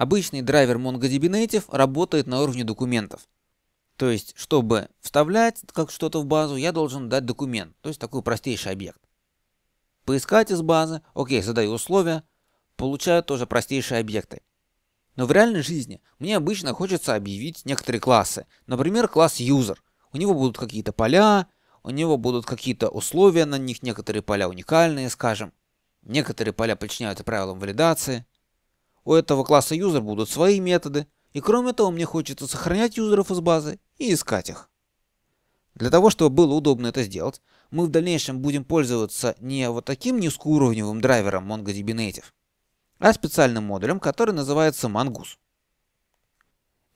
Обычный драйвер MongoDB Native работает на уровне документов. То есть, чтобы вставлять как что-то в базу, я должен дать документ, то есть такой простейший объект. Поискать из базы, окей, задаю условия, получаю тоже простейшие объекты. Но в реальной жизни мне обычно хочется объявить некоторые классы. Например, класс user. У него будут какие-то поля, у него будут какие-то условия на них, некоторые поля уникальные, скажем. Некоторые поля подчиняются правилам валидации. У этого класса юзер будут свои методы, и кроме того мне хочется сохранять юзеров из базы и искать их. Для того, чтобы было удобно это сделать, мы в дальнейшем будем пользоваться не вот таким низкоуровневым драйвером MongoDB Native, а специальным модулем, который называется Mongoose.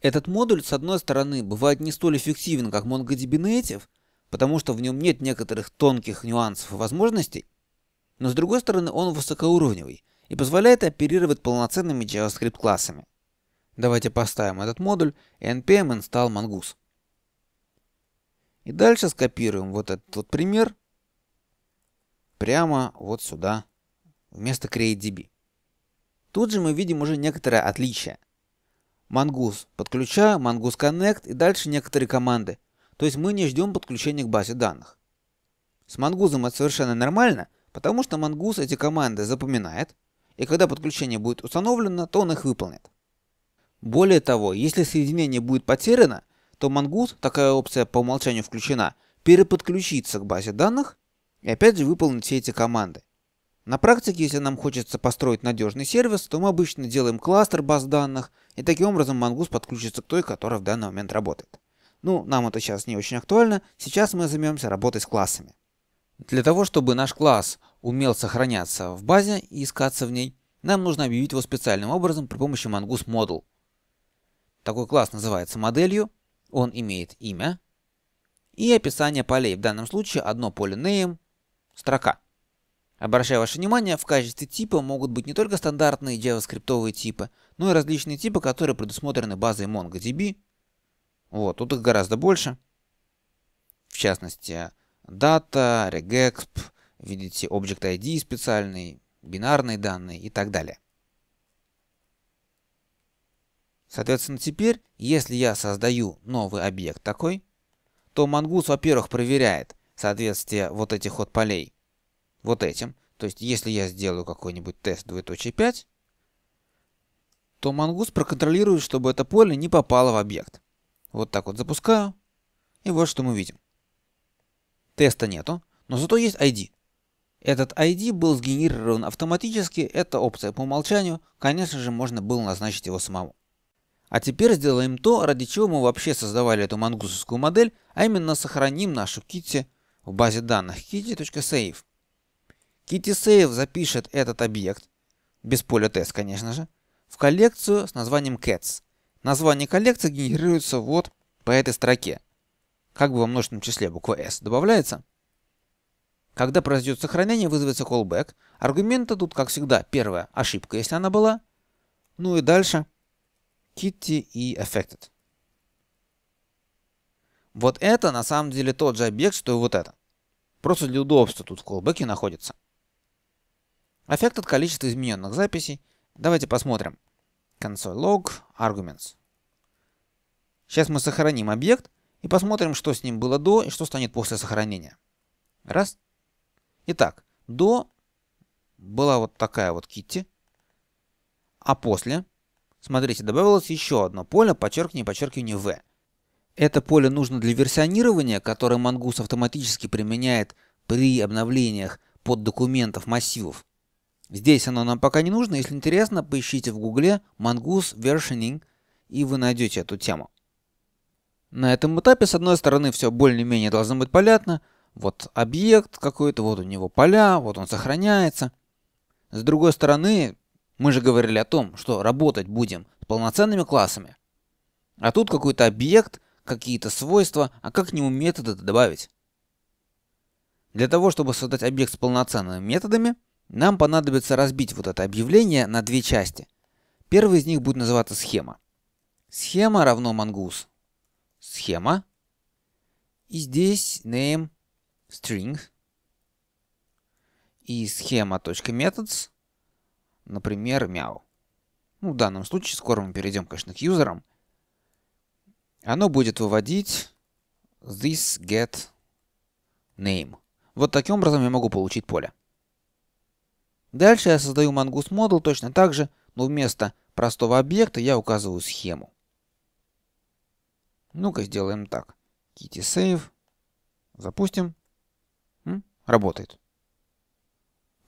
Этот модуль, с одной стороны, бывает не столь эффективен, как MongoDB Native, потому что в нем нет некоторых тонких нюансов и возможностей, но с другой стороны он высокоуровневый – и позволяет оперировать полноценными JavaScript классами. Давайте поставим этот модуль npm install mongoose. И дальше скопируем вот этот вот пример прямо вот сюда, вместо create.db. Тут же мы видим уже некоторое отличие. Mongoose подключаю, Mongoose Connect и дальше некоторые команды. То есть мы не ждем подключения к базе данных. С Mongoose это совершенно нормально, потому что Mongoose эти команды запоминает, и когда подключение будет установлено, то он их выполнит. Более того, если соединение будет потеряно, то Mongoose, такая опция по умолчанию включена, переподключится к базе данных и опять же выполнит все эти команды. На практике, если нам хочется построить надежный сервис, то мы обычно делаем кластер баз данных, и таким образом Mongoose подключится к той, которая в данный момент работает. Ну, нам это сейчас не очень актуально, сейчас мы займемся работой с классами. Для того, чтобы наш класс умел сохраняться в базе и искаться в ней, нам нужно объявить его специальным образом при помощи Mongoose Model. Такой класс называется моделью, он имеет имя и описание полей, в данном случае одно поле name, строка. Обращаю ваше внимание, в качестве типа могут быть не только стандартные javascript типы, но и различные типы, которые предусмотрены базой MongoDB. Вот, тут их гораздо больше. В частности, data, regexp, видите Object ID специальный, бинарные данные и так далее. Соответственно, теперь, если я создаю новый объект такой, то Mongoose, во-первых, проверяет соответствие вот этих вот полей вот этим. То есть, если я сделаю какой-нибудь тест 2.5, 5, то Mongoose проконтролирует, чтобы это поле не попало в объект. Вот так вот запускаю, и вот что мы видим. Теста нету, но зато есть ID. Этот ID был сгенерирован автоматически, это опция по умолчанию, конечно же можно было назначить его самому. А теперь сделаем то, ради чего мы вообще создавали эту мангусовскую модель, а именно сохраним нашу Kitty в базе данных kitty.save. KittySave запишет этот объект, без поля тест, конечно же, в коллекцию с названием cats. Название коллекции генерируется вот по этой строке. Как бы во множественном числе буква s добавляется. Когда произойдет сохранение, вызовется callback. Аргументы тут, как всегда, первая ошибка, если она была. Ну и дальше Kitty и Affected. Вот это на самом деле тот же объект, что и вот это. Просто для удобства тут в callback'е находится. Affected количество измененных записей. Давайте посмотрим. Console log arguments. Сейчас мы сохраним объект и посмотрим, что с ним было до и что станет после сохранения. Раз, Итак, до была вот такая вот Китти. А после, смотрите, добавилось еще одно поле, подчеркивание, подчеркивание V. Это поле нужно для версионирования, которое Mongoose автоматически применяет при обновлениях под документов массивов. Здесь оно нам пока не нужно. Если интересно, поищите в гугле Mongoose Versioning, и вы найдете эту тему. На этом этапе, с одной стороны, все более-менее должно быть понятно, вот объект какой-то, вот у него поля, вот он сохраняется. С другой стороны, мы же говорили о том, что работать будем с полноценными классами. А тут какой-то объект, какие-то свойства, а как к нему методы добавить? Для того, чтобы создать объект с полноценными методами, нам понадобится разбить вот это объявление на две части. Первый из них будет называться схема. Схема равно мангус. Схема. И здесь name string и схема.methods, например, мяу. Ну, в данном случае, скоро мы перейдем, конечно, к юзерам. Оно будет выводить this get name. Вот таким образом я могу получить поле. Дальше я создаю Mongoose Model точно так же, но вместо простого объекта я указываю схему. Ну-ка сделаем так. Kitty save. Запустим. Работает.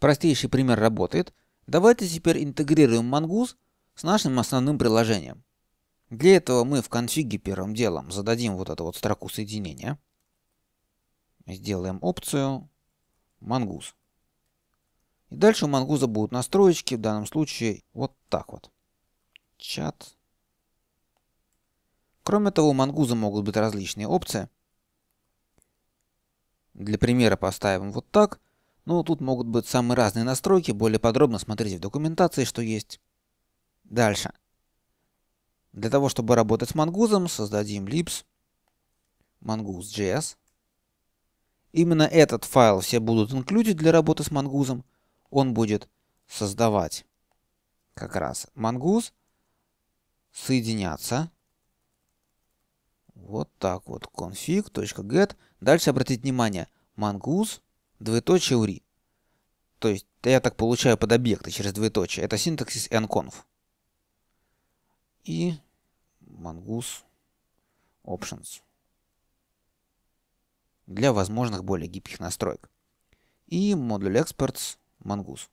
Простейший пример работает. Давайте теперь интегрируем Mongoose с нашим основным приложением. Для этого мы в конфиге первым делом зададим вот эту вот строку соединения. Сделаем опцию Mongoose. И дальше у Мангуза будут настроечки, в данном случае вот так вот. Чат. Кроме того, у Мангуза могут быть различные опции. Для примера поставим вот так. Ну, тут могут быть самые разные настройки, более подробно смотрите в документации, что есть. Дальше. Для того, чтобы работать с мангузом, создадим libs mongoose.js. Именно этот файл все будут инклюдить для работы с мангузом. Он будет создавать как раз мангуз, соединяться. Вот так вот config.get. Дальше обратите внимание, мангуз, двоеточие ури. То есть я так получаю под объекты через двоеточие. Это синтаксис nconf. И мангуз options для возможных более гибких настроек. И модуль experts мангуз.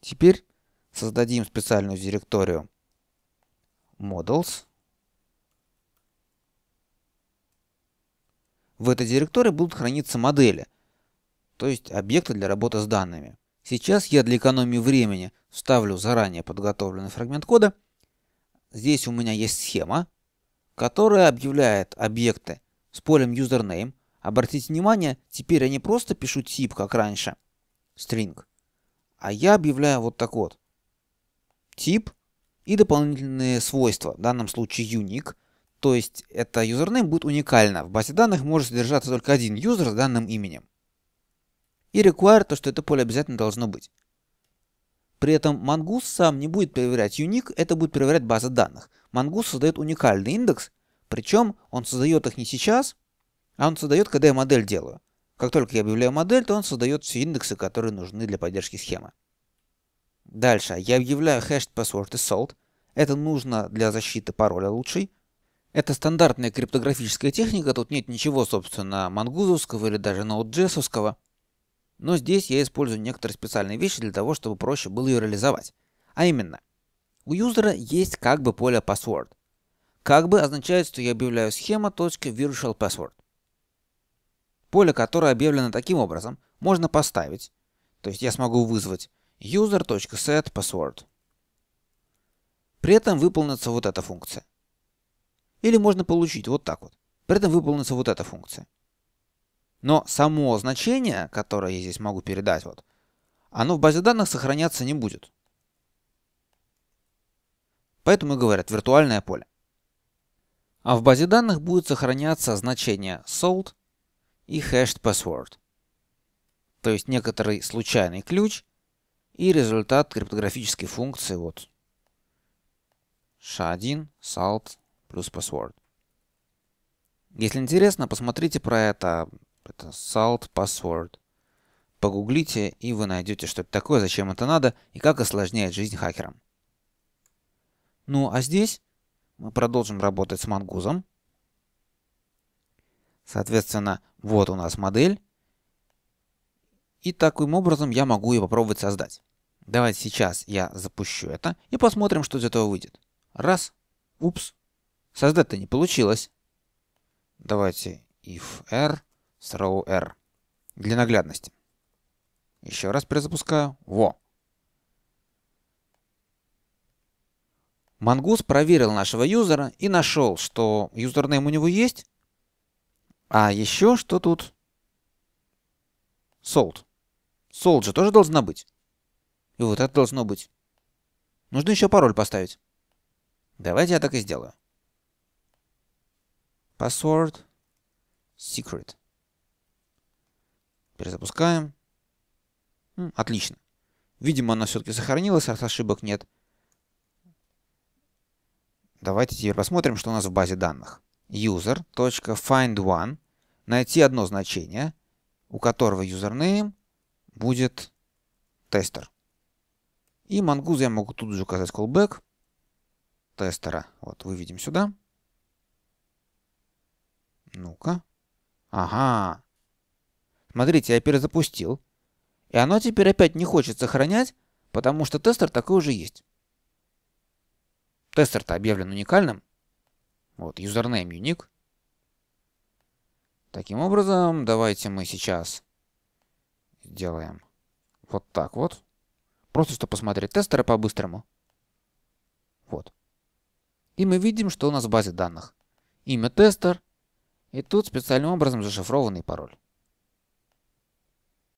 Теперь создадим специальную директорию models В этой директории будут храниться модели, то есть объекты для работы с данными. Сейчас я для экономии времени вставлю заранее подготовленный фрагмент кода. Здесь у меня есть схема, которая объявляет объекты с полем username. Обратите внимание, теперь я не просто пишу тип, как раньше, string, а я объявляю вот так вот. Тип и дополнительные свойства, в данном случае unique – то есть это юзернейм будет уникально. В базе данных может содержаться только один юзер с данным именем. И require то, что это поле обязательно должно быть. При этом Mongoose сам не будет проверять unique, это будет проверять база данных. Mongoose создает уникальный индекс, причем он создает их не сейчас, а он создает, когда я модель делаю. Как только я объявляю модель, то он создает все индексы, которые нужны для поддержки схемы. Дальше я объявляю hashed password salt. Это нужно для защиты пароля лучший. Это стандартная криптографическая техника, тут нет ничего, собственно, мангузовского или даже ноутджесовского, Но здесь я использую некоторые специальные вещи для того, чтобы проще было ее реализовать. А именно, у юзера есть как бы поле password. Как бы означает, что я объявляю схема virtual password. Поле, которое объявлено таким образом, можно поставить. То есть я смогу вызвать user.setPassword. При этом выполнится вот эта функция или можно получить вот так вот. При этом выполнится вот эта функция. Но само значение, которое я здесь могу передать, вот, оно в базе данных сохраняться не будет. Поэтому и говорят виртуальное поле. А в базе данных будет сохраняться значение salt и hashed password. То есть некоторый случайный ключ и результат криптографической функции вот SHA-1 salt плюс password. Если интересно, посмотрите про это. Это salt password. Погуглите, и вы найдете, что это такое, зачем это надо и как осложняет жизнь хакерам. Ну а здесь мы продолжим работать с мангузом. Соответственно, вот у нас модель. И таким образом я могу ее попробовать создать. Давайте сейчас я запущу это и посмотрим, что из этого выйдет. Раз. Упс. Создать-то не получилось. Давайте if r с row r для наглядности. Еще раз перезапускаю. Во! Мангус проверил нашего юзера и нашел, что юзернейм у него есть. А еще что тут? Солд. Солд же тоже должна быть. И вот это должно быть. Нужно еще пароль поставить. Давайте я так и сделаю. Password secret. Перезапускаем. Отлично. Видимо, она все-таки сохранилась, раз ошибок нет. Давайте теперь посмотрим, что у нас в базе данных. user.findOne. Найти одно значение, у которого username будет тестер. И мангуз я могу тут же указать callback тестера. Вот, выведем сюда. Ну-ка. Ага. Смотрите, я перезапустил. И оно теперь опять не хочет сохранять, потому что тестер такой уже есть. Тестер-то объявлен уникальным. Вот, username unique. Таким образом, давайте мы сейчас сделаем вот так вот. Просто, чтобы посмотреть тестера по-быстрому. Вот. И мы видим, что у нас в базе данных. Имя тестер, и тут специальным образом зашифрованный пароль.